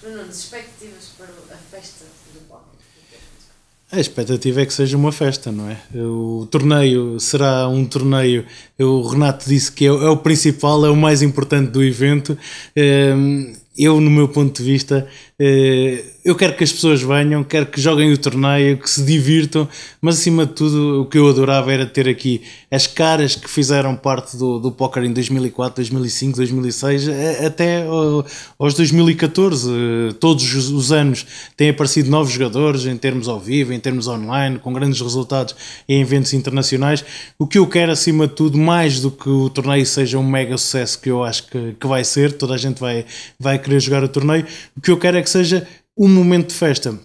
Bruno, expectativas para a festa do póquer? A expectativa é que seja uma festa, não é? O torneio será um torneio. O Renato disse que é, é, o principal, é o mais importante do evento. Ehm, eu, no meu ponto de vista, eh, eu quero que as pessoas venham, quero que joguem o torneio, que se divirtam, mas acima de tudo o que eu adorava era ter aqui as caras que fizeram parte do, do póquer em 2004, 2005, 2006, até aos 2014. Eh, todos os anos têm aparecido novos jogadores em termos ao vivo, em termos online, com grandes resultados em eventos internacionais. O que eu quero acima de tudo, mais do que o torneio seja um mega sucesso, que eu acho que, que vai ser, toda a gente vai, vai querer jogar o torneio, o que eu quero é que que seja um momento de festa.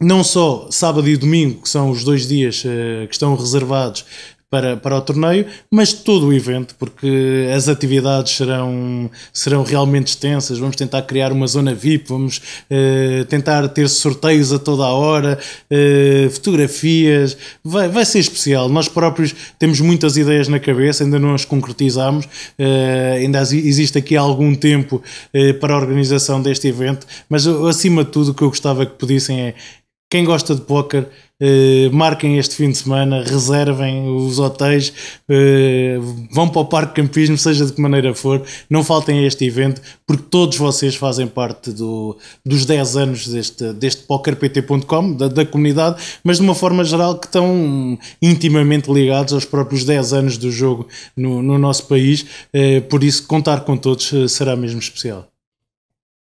Não só sábado e domingo, que são os dois dias uh, que estão reservados para, para o torneio, mas todo o evento, porque as atividades serão, serão realmente extensas. Vamos tentar criar uma zona VIP, vamos eh, tentar ter sorteios a toda a hora, eh, fotografias. Vai, vai ser especial. Nós próprios temos muitas ideias na cabeça, ainda não as concretizamos Eh, ainda existe aqui algum tempo eh, para a organização deste evento, mas acima de tudo o que eu gostava que pedissem é quem gosta de póquer, eh, marquem este fim de semana, reservem os hotéis, eh, vão para o Parque Campismo, seja de que maneira for, não faltem a este evento, porque todos vocês fazem parte do, dos 10 anos deste, deste PokerPT.com, da, da comunidade, mas de uma forma geral que estão intimamente ligados aos próprios 10 anos do jogo no, no nosso país, eh, por isso contar com todos será mesmo especial.